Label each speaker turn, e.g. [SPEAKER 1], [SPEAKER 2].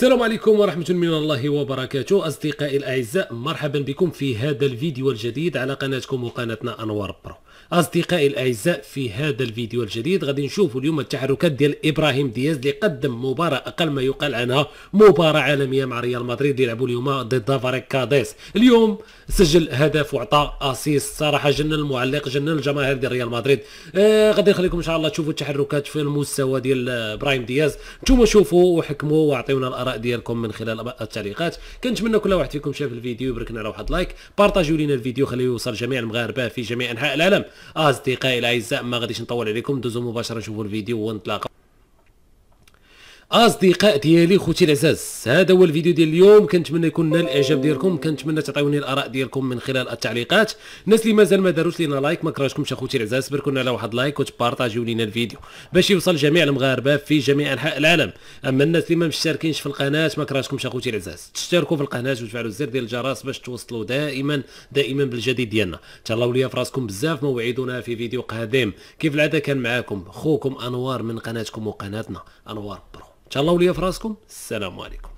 [SPEAKER 1] السلام عليكم ورحمة من الله وبركاته أصدقائي الأعزاء مرحبا بكم في هذا الفيديو الجديد على قناتكم وقناتنا أنوار برو اصدقائي الاعزاء في هذا الفيديو الجديد غادي نشوفوا اليوم التحركات ديال ابراهيم دياز اللي قدم مباراه اقل ما يقال عنها مباراه عالميه مع ريال مدريد اللي لعبوا اليوم ضد دافاريك كاديس اليوم سجل هدف وعطى اسيس صراحه جنن المعلق جنن الجماهير ديال ريال مدريد آه غادي نخليكم ان شاء الله تشوفوا التحركات في المستوى ديال ابراهيم دياز نتوما شوفوا وحكموا واعطيونا الاراء ديالكم من خلال التعليقات كنتمنى كل واحد فيكم شاف الفيديو يبارك على واحد لايك بارطاجيو لينا الفيديو خليه يوصل جميع المغاربه في جميع انحاء العالم اصدقائي الاعزاء ما غاديش نطول عليكم دوزو مباشره نشوفوا الفيديو ونتلاقاو اصدقاء ديالي خوتي العزاز هذا هو الفيديو ديال اليوم كنتمنى يكون نال الاعجاب ديالكم كنتمنى تعطيوني الاراء ديالكم من خلال التعليقات الناس اللي مازال ما داروش لينا لايك ما كرهتكمش اخوتي العزاز بركونا على واحد لايك وتبارطاجيو لينا الفيديو باش يوصل جميع المغاربه في جميع انحاء العالم اما الناس اللي ما مشتركينش في القناه ما كرهتكمش اخوتي العزاز تشتركوا في القناه وتفعلوا الزر ديال الجرس باش توصلوا دائما دائما بالجديد ديالنا تهلاو ليا في راسكم بزاف موعدنا في فيديو قادم كيف العاده كان معاكم خوكم انوار من قناتكم وقناتنا انوار برو شاء الله ولي في راسكم السلام عليكم